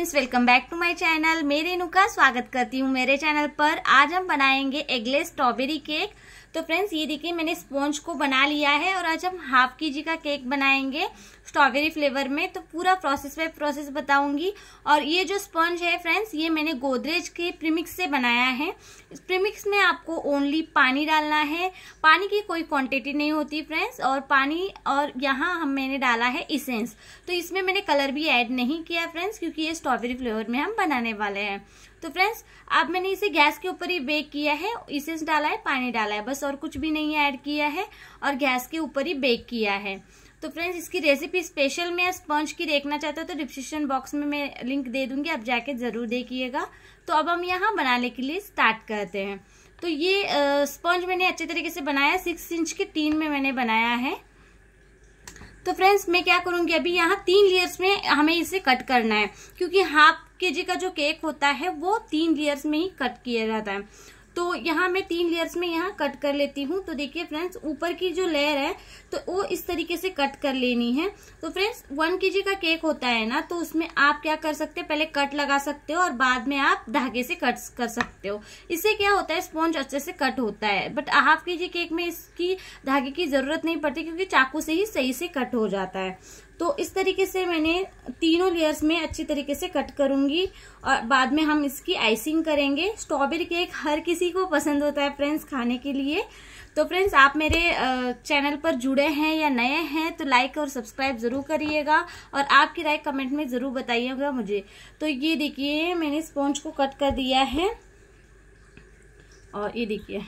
friends welcome back to my channel मेरे रेनू का स्वागत करती हूँ मेरे चैनल पर आज हम बनाएंगे एगलेस स्ट्रॉबेरी केक तो फ्रेंड्स ये देखिए मैंने स्पॉन्ज को बना लिया है और आज हम हाफ के जी का केक बनाएंगे स्ट्रॉबेरी फ्लेवर में तो पूरा प्रोसेस बाय प्रोसेस बताऊंगी और ये जो स्पॉन्ज है फ्रेंड्स ये मैंने गोदरेज के प्रीमिक्स से बनाया है इस प्रीमिक्स में आपको ओनली पानी डालना है पानी की कोई क्वांटिटी नहीं होती फ्रेंड्स और पानी और यहाँ हम मैंने डाला है इसेंस तो इसमें मैंने कलर भी ऐड नहीं किया फ्रेंड्स क्योंकि ये स्ट्रॉबेरी फ्लेवर में हम बनाने वाले हैं तो फ्रेंड्स अब मैंने इसे गैस के ऊपर ही बेक किया है इसे डाला है पानी डाला है बस और कुछ भी नहीं ऐड किया है और गैस के ऊपर ही बेक किया है तो फ्रेंड्स इसकी रेसिपी स्पेशल में स्पंज की देखना चाहते हो तो डिस्क्रिप्शन बॉक्स में मैं लिंक दे दूंगी आप जाके ज़रूर देखिएगा तो अब हम यहाँ बनाने के लिए स्टार्ट करते हैं तो ये स्पंज मैंने अच्छे तरीके से बनाया सिक्स इंच के टीन में मैंने बनाया है तो फ्रेंड्स मैं क्या करूंगी अभी यहाँ तीन लेयर्स में हमें इसे कट करना है क्योंकि हाफ केजी का जो केक होता है वो तीन लेयर्स में ही कट किया जाता है तो यहाँ मैं तीन लेयर्स में यहाँ कट कर लेती हूँ तो देखिए फ्रेंड्स ऊपर की जो लेयर है तो वो इस तरीके से कट कर लेनी है तो फ्रेंड्स वन के का केक होता है ना तो उसमें आप क्या कर सकते हो पहले कट लगा सकते हो और बाद में आप धागे से कट कर सकते हो इससे क्या होता है स्पॉन्ज अच्छे से कट होता है बट हाफ के केक में इसकी धागे की जरूरत नहीं पड़ती क्योंकि चाकू से ही सही से कट हो जाता है तो इस तरीके से मैंने तीनों लेयर्स में अच्छी तरीके से कट करूंगी और बाद में हम इसकी आइसिंग करेंगे स्ट्रॉबेरी केक हर किसी को पसंद होता है फ्रेंड्स खाने के लिए तो फ्रेंड्स आप मेरे चैनल पर जुड़े हैं या नए हैं तो लाइक और सब्सक्राइब ज़रूर करिएगा और आपकी राय कमेंट में ज़रूर बताइएगा मुझे तो ये देखिए मैंने स्पॉन्ज को कट कर दिया है और ये देखिए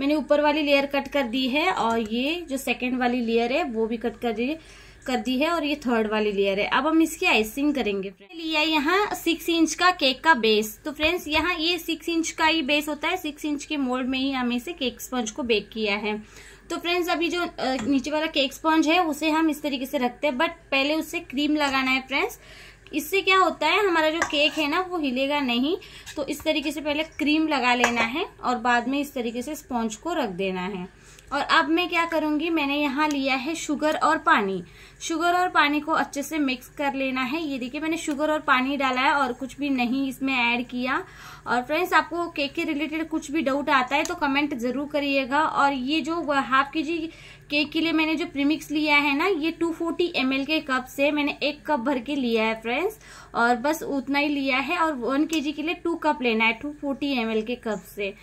मैंने ऊपर वाली लेयर कट कर दी है और ये जो सेकेंड वाली लेयर है वो भी कट कर दी है कर दी है और ये थर्ड वाली लेयर है अब हम इसकी आइसिंग करेंगे लिया यहाँ सिक्स इंच का केक का बेस तो फ्रेंड्स यहाँ ये सिक्स इंच का ही बेस होता है सिक्स इंच के मोल्ड में ही हम इसे केक स्पंज को बेक किया है तो फ्रेंड्स अभी जो नीचे वाला केक स्पंज है उसे हम इस तरीके से रखते हैं बट पहले उससे क्रीम लगाना है फ्रेंड्स इससे क्या होता है हमारा जो केक है ना वो हिलेगा नहीं तो इस तरीके से पहले क्रीम लगा लेना है और बाद में इस तरीके से स्पॉन्ज को रख देना है और अब मैं क्या करूंगी मैंने यहाँ लिया है शुगर और पानी शुगर और पानी को अच्छे से मिक्स कर लेना है ये देखिए मैंने शुगर और पानी डाला है और कुछ भी नहीं इसमें ऐड किया और फ्रेंड्स आपको केक के रिलेटेड कुछ भी डाउट आता है तो कमेंट ज़रूर करिएगा और ये जो हाफ के जी केक के लिए मैंने जो प्रीमिक्स लिया है ना ये 240 फोर्टी के कप से मैंने एक कप भर के लिया है फ्रेंड्स और बस उतना ही लिया है और वन के जी के लिए टू कप लेना है टू फोर्टी के कप से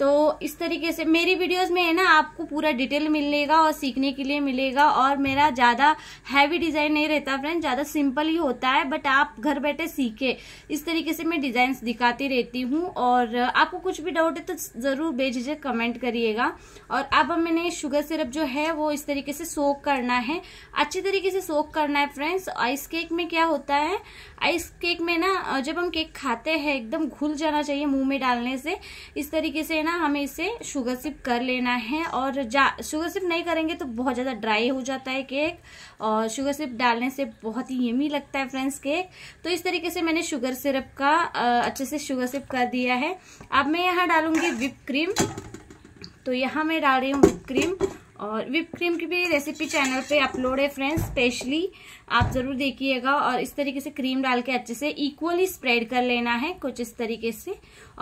तो इस तरीके से मेरी वीडियोस में है ना आपको पूरा डिटेल मिलेगा और सीखने के लिए मिलेगा और मेरा ज़्यादा हैवी डिज़ाइन नहीं रहता फ्रेंड ज़्यादा सिंपल ही होता है बट आप घर बैठे सीखे इस तरीके से मैं डिज़ाइंस दिखाती रहती हूँ और आपको कुछ भी डाउट है तो ज़रूर भेजिए कमेंट करिएगा और अब मैंने शुगर सिरप जो है वो इस तरीके से सोक करना है अच्छी तरीके से सोक करना है फ्रेंड्स आइस केक में क्या होता है आइस केक में ना जब हम केक खाते हैं एकदम घुल जाना चाहिए मुँह में डालने से इस तरीके से ना ना हमें इसे शुगर सिप कर लेना है और शुगर सिप नहीं करेंगे तो बहुत ज़्यादा ड्राई हो जाता है केक और शुगर सिप डालने से बहुत ही यमी लगता है फ्रेंड्स केक तो इस तरीके से मैंने शुगर सिरप का अच्छे से शुगर सिप कर दिया है अब मैं यहाँ डालूंगी विप क्रीम तो यहाँ मैं डाल रही हूँ विप क्रीम और विप क्रीम की भी रेसिपी चैनल पे अपलोड है फ्रेंड्स स्पेशली आप ज़रूर देखिएगा और इस तरीके से क्रीम डाल के अच्छे से इक्वली स्प्रेड कर लेना है कुछ इस तरीके से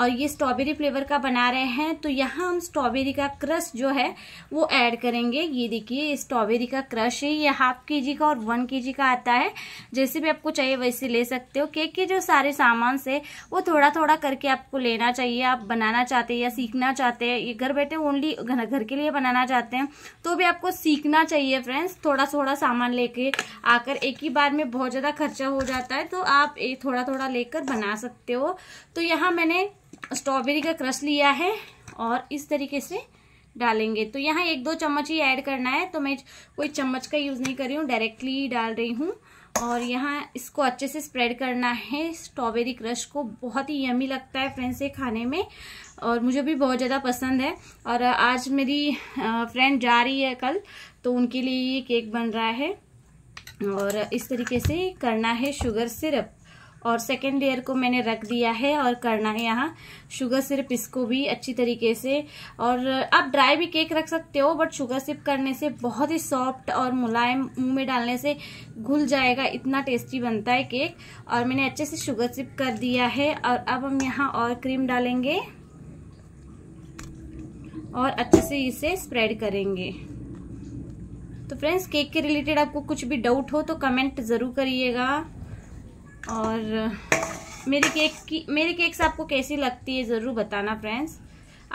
और ये स्ट्रॉबेरी फ्लेवर का बना रहे हैं तो यहाँ हम स्ट्रॉबेरी का क्रश जो है वो ऐड करेंगे ये देखिए स्ट्रॉबेरी का क्रश है ये हाफ के जी का और वन के जी का आता है जैसे भी आपको चाहिए वैसे ले सकते हो केक के जो सारे सामान से वो थोड़ा थोड़ा करके आपको लेना चाहिए आप बनाना चाहते हैं या सीखना चाहते हैं ये घर बैठे ओनली घर के लिए बनाना चाहते हैं तो भी आपको सीखना चाहिए फ्रेंड्स थोड़ा थोड़ा सामान लेके आकर एक ही बार में बहुत ज़्यादा खर्चा हो जाता है तो आप थोड़ा थोड़ा लेकर बना सकते हो तो यहाँ मैंने स्ट्रॉबेरी का क्रश लिया है और इस तरीके से डालेंगे तो यहाँ एक दो चम्मच ही ऐड करना है तो मैं कोई चम्मच का यूज़ नहीं कर रही हूँ डायरेक्टली डाल रही हूँ और यहाँ इसको अच्छे से स्प्रेड करना है स्ट्रॉबेरी क्रश को बहुत ही यमी लगता है फ्रेंड्स ये खाने में और मुझे भी बहुत ज़्यादा पसंद है और आज मेरी फ्रेंड जा रही है कल तो उनके लिए ये केक बन रहा है और इस तरीके से करना है शुगर सिरप और सेकेंड लेयर को मैंने रख दिया है और करना है यहाँ शुगर सिरप इसको भी अच्छी तरीके से और आप ड्राई भी केक रख सकते हो बट शुगर सिरप करने से बहुत ही सॉफ्ट और मुलायम मुंह में डालने से घुल जाएगा इतना टेस्टी बनता है केक और मैंने अच्छे से शुगर सिरप कर दिया है और अब हम यहाँ और क्रीम डालेंगे और अच्छे से इसे स्प्रेड करेंगे तो फ्रेंड्स केक के रिलेटेड आपको कुछ भी डाउट हो तो कमेंट ज़रूर करिएगा और मेरी केक की मेरी केक्स आपको कैसी लगती है ज़रूर बताना फ्रेंड्स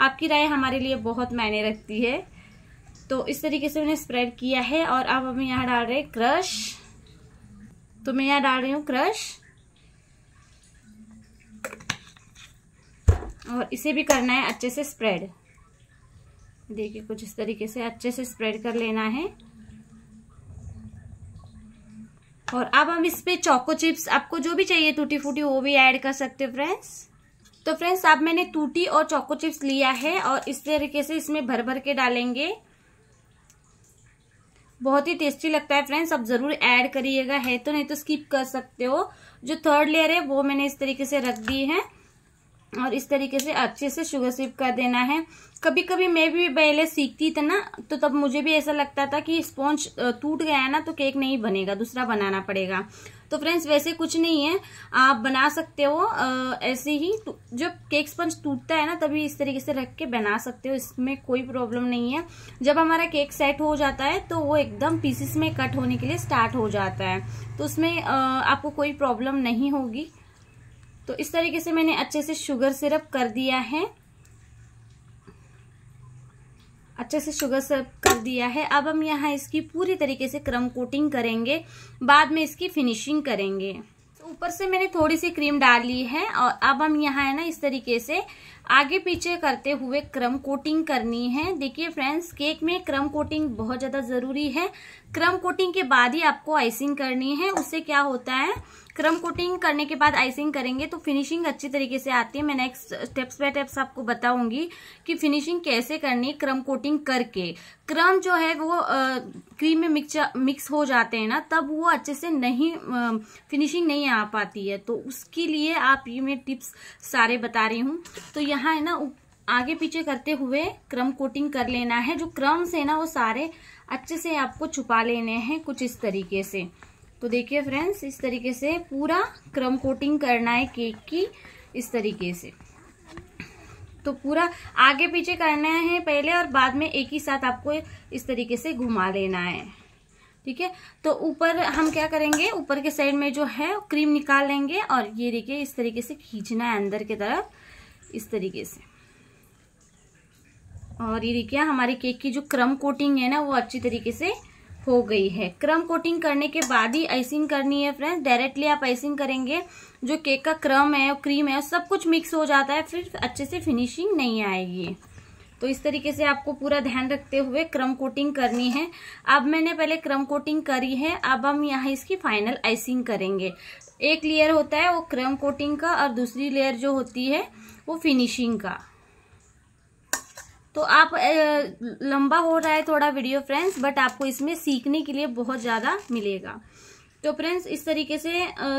आपकी राय हमारे लिए बहुत मायने रखती है तो इस तरीके से मैंने स्प्रेड किया है और अब हम यहाँ डाल रहे हैं क्रश तो मैं यहाँ डाल रही हूँ क्रश और इसे भी करना है अच्छे से स्प्रेड देखिए कुछ इस तरीके से अच्छे से स्प्रेड कर लेना है और अब हम इसमें चोको चिप्स आपको जो भी चाहिए टूटी फूटी वो भी ऐड कर सकते हो फ्रेंड्स तो फ्रेंड्स अब मैंने टूटी और चॉको चिप्स लिया है और इस तरीके से इसमें भर भर के डालेंगे बहुत ही टेस्टी लगता है फ्रेंड्स आप ज़रूर ऐड करिएगा है तो नहीं तो स्किप कर सकते हो जो थर्ड लेयर है वो मैंने इस तरीके से रख दी है और इस तरीके से अच्छे से शुगर सिप कर देना है कभी कभी मैं भी पहले सीखती थी ना तो तब मुझे भी ऐसा लगता था कि स्पॉन्ज टूट गया है ना तो केक नहीं बनेगा दूसरा बनाना पड़ेगा तो फ्रेंड्स वैसे कुछ नहीं है आप बना सकते हो ऐसे ही तो जब केक स्पंज टूटता है ना तभी इस तरीके से रख के बना सकते हो इसमें कोई प्रॉब्लम नहीं है जब हमारा केक सेट हो जाता है तो वो एकदम पीसेस में कट होने के लिए स्टार्ट हो जाता है तो उसमें आपको कोई प्रॉब्लम नहीं होगी तो इस तरीके से मैंने अच्छे से शुगर सिरप कर दिया है अच्छे से शुगर सिरप कर दिया है अब हम यहाँ इसकी पूरी तरीके से क्रम कोटिंग करेंगे बाद में इसकी फिनिशिंग करेंगे तो ऊपर से मैंने थोड़ी सी क्रीम डाली है और अब हम यहाँ है ना इस तरीके से आगे पीछे करते हुए क्रम कोटिंग करनी है देखिए फ्रेंड्स केक में क्रम कोटिंग बहुत ज़्यादा ज़रूरी है क्रम कोटिंग के बाद ही आपको आइसिंग करनी है उससे क्या होता है क्रम कोटिंग करने के बाद आइसिंग करेंगे तो फिनिशिंग अच्छी तरीके से आती है मैं नेक्स्ट स्टेप्स बाय स्टेप्स आपको बताऊंगी कि फिनिशिंग कैसे करनी क्रम कोटिंग करके क्रम जो है वो क्रीम में मिक्स मिक्स हो जाते हैं ना तब वो अच्छे से नहीं आ, फिनिशिंग नहीं आ पाती है तो उसके लिए आप ये मैं टिप्स सारे बता रही हूँ तो यहाँ है ना आगे पीछे करते हुए क्रम कोटिंग कर लेना है जो क्रम्स है ना वो सारे अच्छे से आपको छुपा लेने हैं कुछ इस तरीके से तो देखिए फ्रेंड्स इस तरीके से पूरा क्रम कोटिंग करना है केक की इस तरीके से तो पूरा आगे पीछे करना है पहले और बाद में एक ही साथ आपको इस तरीके से घुमा लेना है ठीक है तो ऊपर हम क्या करेंगे ऊपर के साइड में जो है क्रीम निकाल लेंगे और ये देखिए इस तरीके से खींचना है अंदर की तरफ इस तरीके से और ये देखिए हमारे केक की जो क्रम कोटिंग है ना वो अच्छी तरीके से हो गई है क्रम कोटिंग करने के बाद ही आइसिंग करनी है फ्रेंड्स डायरेक्टली आप आइसिंग करेंगे जो केक का क्रम है क्रीम है सब कुछ मिक्स हो जाता है फिर अच्छे से फिनिशिंग नहीं आएगी तो इस तरीके से आपको पूरा ध्यान रखते हुए क्रम कोटिंग करनी है अब मैंने पहले क्रम कोटिंग करी है अब हम यहाँ इसकी फाइनल आइसिंग करेंगे एक लेयर होता है वो क्रम कोटिंग का और दूसरी लेयर जो होती है वो फिनिशिंग का तो आप लंबा हो रहा है थोड़ा वीडियो फ्रेंड्स बट आपको इसमें सीखने के लिए बहुत ज़्यादा मिलेगा तो फ्रेंड्स इस तरीके से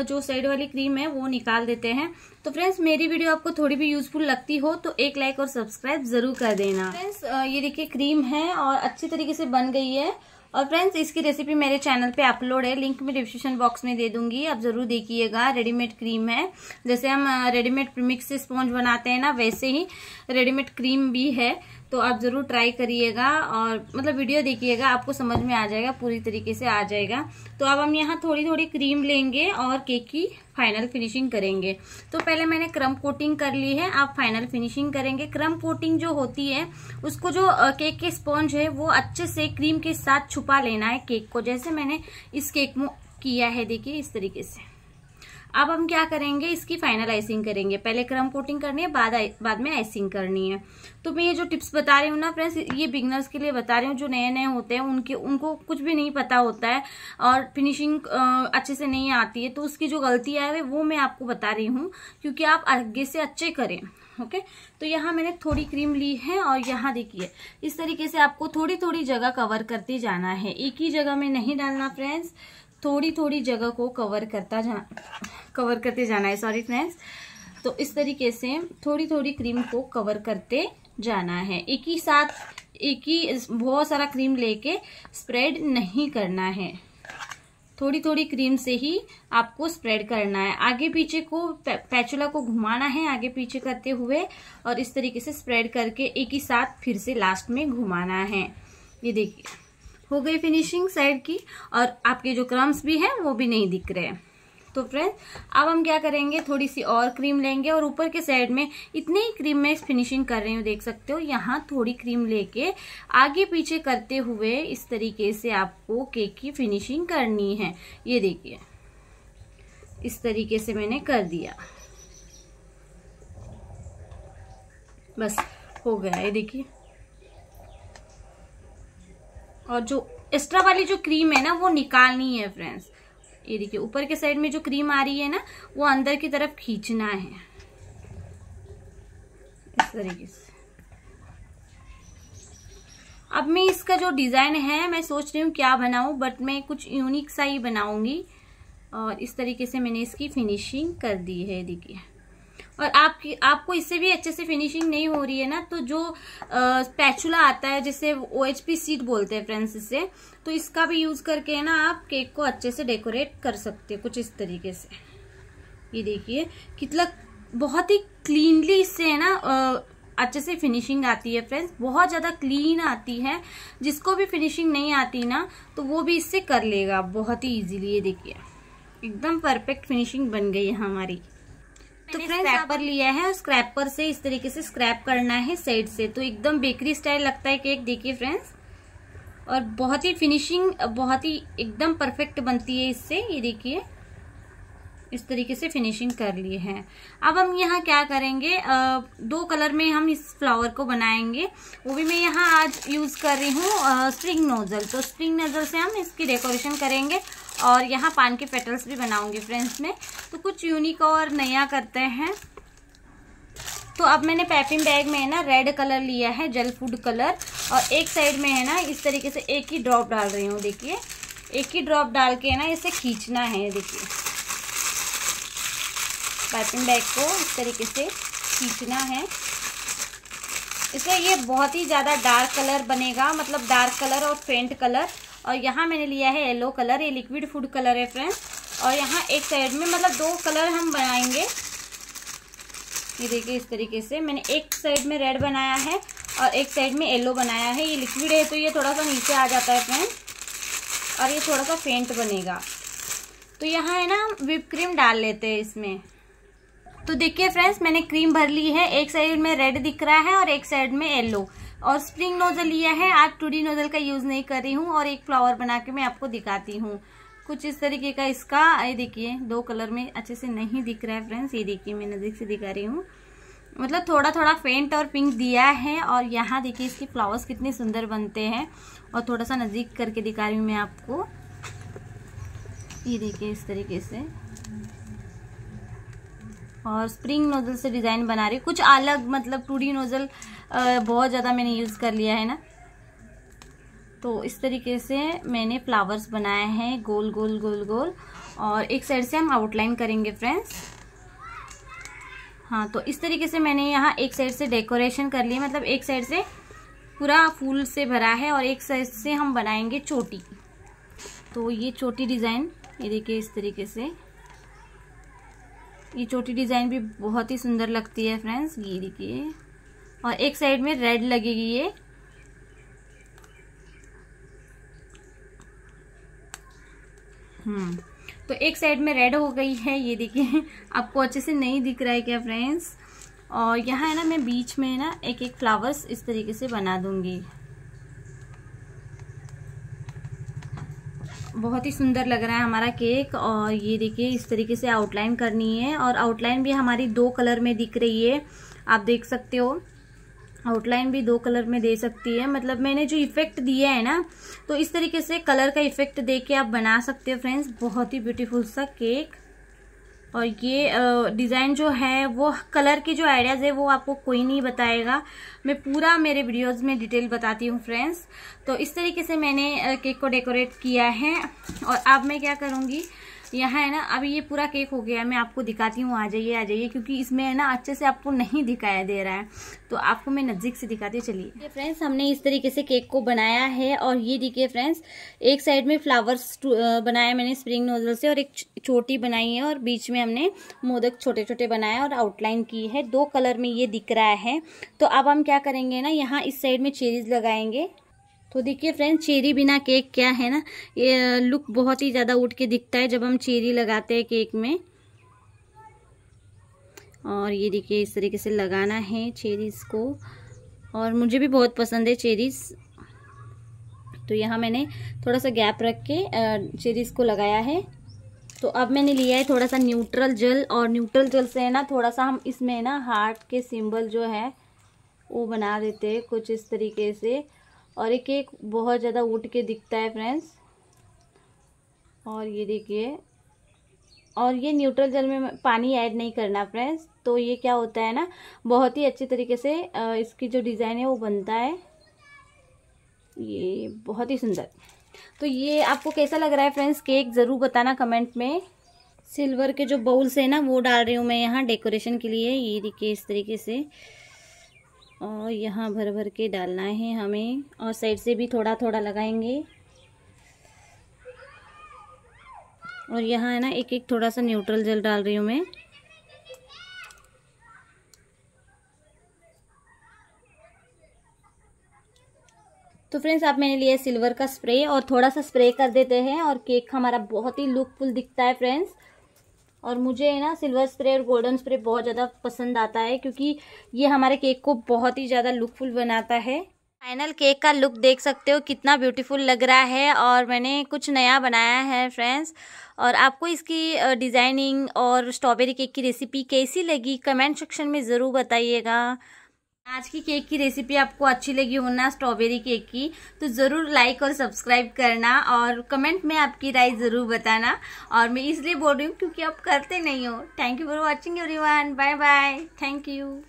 जो साइड वाली क्रीम है वो निकाल देते हैं तो फ्रेंड्स मेरी वीडियो आपको थोड़ी भी यूजफुल लगती हो तो एक लाइक और सब्सक्राइब ज़रूर कर देना फ्रेंड्स ये देखिए क्रीम है और अच्छी तरीके से बन गई है और फ्रेंड्स इसकी रेसिपी मेरे चैनल पे अपलोड है लिंक मैं डिस्क्रिप्शन बॉक्स में दे दूंगी आप ज़रूर देखिएगा रेडीमेड क्रीम है जैसे हम रेडीमेड मिक्स स्पॉन्ज बनाते हैं ना वैसे ही रेडीमेड क्रीम भी है तो आप ज़रूर ट्राई करिएगा और मतलब वीडियो देखिएगा आपको समझ में आ जाएगा पूरी तरीके से आ जाएगा तो अब हम यहाँ थोड़ी थोड़ी क्रीम लेंगे और केक की फाइनल फिनिशिंग करेंगे तो पहले मैंने क्रम कोटिंग कर ली है आप फाइनल फिनिशिंग करेंगे क्रम कोटिंग जो होती है उसको जो केक के स्पॉन्ज है वो अच्छे से क्रीम के साथ छुपा लेना है केक को जैसे मैंने इस केक में किया है देखिए इस तरीके से अब हम क्या करेंगे इसकी फाइनल आइसिंग करेंगे पहले क्रम कोटिंग करनी है बाद बाद में आइसिंग करनी है तो मैं ये जो टिप्स बता रही हूँ ना फ्रेंड्स ये बिगनर्स के लिए बता रही हूँ जो नए नए होते हैं उनके उनको कुछ भी नहीं पता होता है और फिनिशिंग अच्छे से नहीं आती है तो उसकी जो गलती है वो मैं आपको बता रही हूँ क्योंकि आप आगे से अच्छे करें ओके तो यहाँ मैंने थोड़ी क्रीम ली है और यहाँ देखिए इस तरीके से आपको थोड़ी थोड़ी जगह कवर करते जाना है एक ही जगह में नहीं डालना फ्रेंड्स थोड़ी थोड़ी जगह को कवर करता जा कवर करते जाना है सॉरी फ्रेंड्स तो इस तरीके से थोड़ी थोड़ी क्रीम को कवर करते जाना है एक ही साथ एक ही बहुत सारा क्रीम लेके स्प्रेड नहीं करना है थोड़ी थोड़ी क्रीम से ही आपको स्प्रेड करना है आगे पीछे को पैचुला को घुमाना है आगे पीछे करते हुए और इस तरीके से स्प्रेड करके एक ही साथ फिर से लास्ट में घुमाना है ये देखिए हो गई फिनिशिंग साइड की और आपके जो क्रम्स भी हैं वो भी नहीं दिख रहे हैं तो फ्रेंड्स अब हम क्या करेंगे थोड़ी सी और क्रीम लेंगे और ऊपर के साइड में इतने ही क्रीम में फिनिशिंग कर रही हूँ देख सकते हो यहाँ थोड़ी क्रीम लेके आगे पीछे करते हुए इस तरीके से आपको केक की फिनिशिंग करनी है ये देखिए इस तरीके से मैंने कर दिया बस हो गया ये देखिए और जो एक्स्ट्रा वाली जो क्रीम है ना वो निकालनी है फ्रेंड्स ये देखिए ऊपर के साइड में जो क्रीम आ रही है ना वो अंदर की तरफ खींचना है इस तरीके से अब मैं इसका जो डिज़ाइन है मैं सोच रही हूँ क्या बनाऊँ बट मैं कुछ यूनिक सा ही बनाऊंगी और इस तरीके से मैंने इसकी फिनिशिंग कर दी है देखिए और आपकी आपको इससे भी अच्छे से फिनिशिंग नहीं हो रही है ना तो जो पैचुला आता है जिसे ओ एच पी सीट बोलते हैं फ्रेंड्स इसे तो इसका भी यूज करके है ना आप केक को अच्छे से डेकोरेट कर सकते हो कुछ इस तरीके से ये देखिए कितना बहुत ही क्लीनली इससे है ना अच्छे से फिनिशिंग आती है फ्रेंड्स बहुत ज़्यादा क्लीन आती है जिसको भी फिनिशिंग नहीं आती ना तो वो भी इससे कर लेगा बहुत ही इजीली ये देखिए एकदम परफेक्ट फिनिशिंग बन गई है हमारी तो स्क्रैपर लिया है और स्क्रैपर से इस तरीके से स्क्रैप करना है साइड से तो एकदम बेकरी स्टाइल लगता है केक देखिए फ्रेंड्स और बहुत ही फिनिशिंग बहुत ही एकदम परफेक्ट बनती है इससे ये देखिए इस तरीके से फिनिशिंग कर लिए हैं अब हम यहाँ क्या करेंगे दो कलर में हम इस फ्लावर को बनाएंगे वो भी मैं यहाँ आज यूज़ कर रही हूँ स्प्रिंग नोज़ल तो स्प्रिंग नोज़ल से हम इसकी डेकोरेशन करेंगे और यहाँ पान के पेटल्स भी बनाऊंगी फ्रेंड्स में तो कुछ यूनिक और नया करते हैं तो अब मैंने पैपिंग बैग में है ना रेड कलर लिया है जल फूड कलर और एक साइड में है ना इस तरीके से एक ही ड्रॉप डाल रही हूँ देखिए एक ही ड्रॉप डाल के है ना इसे खींचना है देखिए पैपिंग बैग को इस तरीके से खींचना है इसलिए ये बहुत ही ज़्यादा डार्क कलर बनेगा मतलब डार्क कलर और फेंट कलर और यहाँ मैंने लिया है येलो कलर ये लिक्विड फूड कलर है फ्रेंड्स और यहाँ एक साइड में मतलब दो कलर हम बनाएंगे ये देखिए इस तरीके से मैंने एक साइड में रेड बनाया है और एक साइड में येलो बनाया है ये लिक्विड है तो ये थोड़ा सा नीचे आ जाता है फ्रेंड और ये थोड़ा सा फेंट बनेगा तो यहाँ है ना विप क्रीम डाल लेते हैं इसमें तो देखिए फ्रेंड्स मैंने क्रीम भर ली है एक साइड में रेड दिख रहा है और एक साइड में येलो और स्प्रिंग नोजल लिया है आज टूडी नोजल का यूज़ नहीं कर रही हूँ और एक फ्लावर बना के मैं आपको दिखाती हूँ कुछ इस तरीके का इसका ये देखिए दो कलर में अच्छे से नहीं दिख रहा है फ्रेंड्स ये देखिए मैं नज़दीक से दिखा रही हूँ मतलब थोड़ा थोड़ा फेंट और पिंक दिया है और यहाँ देखिए इसके फ्लावर्स कितने सुंदर बनते हैं और थोड़ा सा नज़दीक करके दिखा रही हूँ मैं आपको ये देखिए इस तरीके से और स्प्रिंग नोज़ल से डिज़ाइन बना रही कुछ अलग मतलब टू डी नोज़ल बहुत ज़्यादा मैंने यूज़ कर लिया है ना तो इस तरीके से मैंने फ्लावर्स बनाए हैं गोल गोल गोल गोल और एक साइड से हम आउटलाइन करेंगे फ्रेंड्स हाँ तो इस तरीके से मैंने यहाँ एक साइड से डेकोरेशन कर ली मतलब एक साइड से पूरा फूल से भरा है और एक साइड से हम बनाएंगे चोटी तो ये चोटी डिज़ाइन ये देखिए इस तरीके से ये छोटी डिज़ाइन भी बहुत ही सुंदर लगती है फ्रेंड्स ये देखिए और एक साइड में रेड लगेगी ये हम्म तो एक साइड में रेड हो गई है ये देखिए आपको अच्छे से नहीं दिख रहा है क्या फ्रेंड्स और यहाँ है ना मैं बीच में ना एक एक फ्लावर्स इस तरीके से बना दूंगी बहुत ही सुंदर लग रहा है हमारा केक और ये देखिए इस तरीके से आउटलाइन करनी है और आउटलाइन भी हमारी दो कलर में दिख रही है आप देख सकते हो आउटलाइन भी दो कलर में दे सकती है मतलब मैंने जो इफेक्ट दिया है ना तो इस तरीके से कलर का इफेक्ट दे के आप बना सकते हो फ्रेंड्स बहुत ही ब्यूटीफुल सा केक और ये डिज़ाइन जो है वो कलर के जो आइडियाज़ है वो आपको कोई नहीं बताएगा मैं पूरा मेरे वीडियोस में डिटेल बताती हूँ फ्रेंड्स तो इस तरीके से मैंने केक को डेकोरेट किया है और अब मैं क्या करूँगी यहाँ है ना अब ये पूरा केक हो गया है मैं आपको दिखाती हूँ आ जाइए आ जाइए क्योंकि इसमें है ना अच्छे से आपको नहीं दिखाया दे रहा है तो आपको मैं नज़दीक से दिखाती हूँ चलिए फ्रेंड्स हमने इस तरीके से केक को बनाया है और ये देखिए फ्रेंड्स एक साइड में फ्लावर्स बनाया मैंने स्प्रिंग नोजल से और एक छोटी बनाई है और बीच में हमने मोदक छोटे छोटे बनाए और आउटलाइन की है दो कलर में ये दिख रहा है तो अब हम क्या करेंगे ना यहाँ इस साइड में चेरीज लगाएंगे तो देखिए फ्रेंड्स चेरी बिना केक क्या है ना ये लुक बहुत ही ज़्यादा उठ के दिखता है जब हम चेरी लगाते हैं केक में और ये देखिए इस तरीके से लगाना है चेरीज़ को और मुझे भी बहुत पसंद है चेरीज़ तो यहाँ मैंने थोड़ा सा गैप रख के चेरीज़ को लगाया है तो अब मैंने लिया है थोड़ा सा न्यूट्रल जल और न्यूट्रल जल से है ना थोड़ा सा हम इसमें ना हार्ट के सिंबल जो है वो बना देते हैं कुछ इस तरीके से और एक एक बहुत ज़्यादा उठ के दिखता है फ्रेंड्स और ये देखिए और ये न्यूट्रल जल में पानी ऐड नहीं करना फ्रेंड्स तो ये क्या होता है ना बहुत ही अच्छे तरीके से इसकी जो डिज़ाइन है वो बनता है ये बहुत ही सुंदर तो ये आपको कैसा लग रहा है फ्रेंड्स केक ज़रूर बताना कमेंट में सिल्वर के जो बाउल्स हैं ना वो डाल रही हूँ मैं यहाँ डेकोरेशन के लिए ये देखिए इस तरीके से और यहाँ भर भर के डालना है हमें और साइड से भी थोड़ा थोड़ा लगाएंगे और यहाँ है ना एक एक थोड़ा सा न्यूट्रल जल डाल रही हूँ मैं तो फ्रेंड्स आप मैंने लिया सिल्वर का स्प्रे और थोड़ा सा स्प्रे कर देते हैं और केक हमारा बहुत ही लुकफुल दिखता है फ्रेंड्स और मुझे है ना सिल्वर स्प्रे और गोल्डन स्प्रे बहुत ज़्यादा पसंद आता है क्योंकि ये हमारे केक को बहुत ही ज़्यादा लुकफुल बनाता है फाइनल केक का लुक देख सकते हो कितना ब्यूटीफुल लग रहा है और मैंने कुछ नया बनाया है फ्रेंड्स और आपको इसकी डिज़ाइनिंग और स्ट्रॉबेरी केक की रेसिपी कैसी लगी कमेंट सेक्शन में ज़रूर बताइएगा आज की केक की रेसिपी आपको अच्छी लगी हो ना स्ट्रॉबेरी केक की तो ज़रूर लाइक और सब्सक्राइब करना और कमेंट में आपकी राय ज़रूर बताना और मैं इसलिए बोल रही हूँ क्योंकि आप करते नहीं हो thank you for watching one bye bye thank you